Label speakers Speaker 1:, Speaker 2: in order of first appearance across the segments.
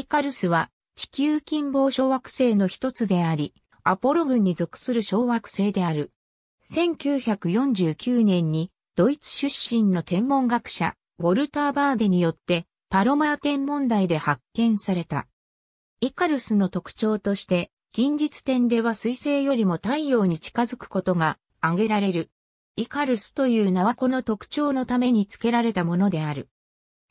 Speaker 1: イカル
Speaker 2: スは地球近傍小惑星の一つであり、アポロ群に属する小惑星である。1949年にドイツ出身の天文学者、ウォルター・バーデによってパロマー天文台で発見された。イカルスの特徴として、近日点では水星よりも太陽に近づくことが挙げられる。イカルスという名はこの特徴のために付けられたものである。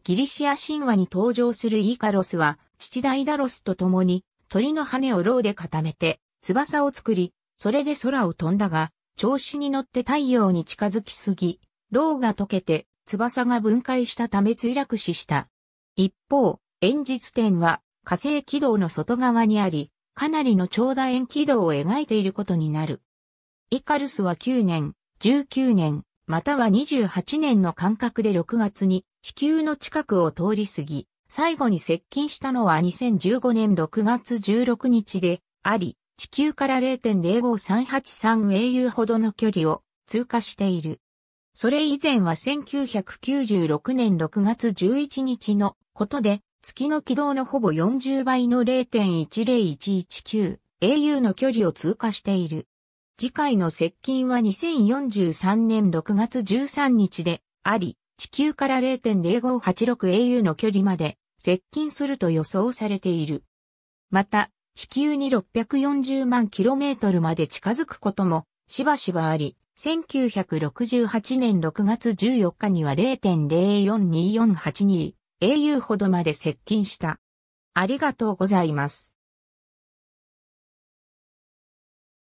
Speaker 2: ギリシア神話に登場するイカロスは、父ダイダロスと共に、鳥の羽をロで固めて、翼を作り、それで空を飛んだが、調子に乗って太陽に近づきすぎ、ロが溶けて、翼が分解したため墜落死した。一方、演術点は火星軌道の外側にあり、かなりの長楕円軌道を描いていることになる。イカルスは9年、19年、または28年の間隔で6月に地球の近くを通り過ぎ、最後に接近したのは2015年6月16日であり、地球から0.05383英雄ほどの距離を通過している。それ以前は1996年6月11日のことで、月の軌道のほぼ40倍の0.10119英 u の距離を通過している。次回の接近は2043年6月13日であり、地球から0.0586英 u の距離まで接近すると予想されている。また、地球に640万キロメートルまで近づくこともしばしばあり、1968年6月14日には0.042482 au ほどまで接近した。ありが
Speaker 1: とうございます。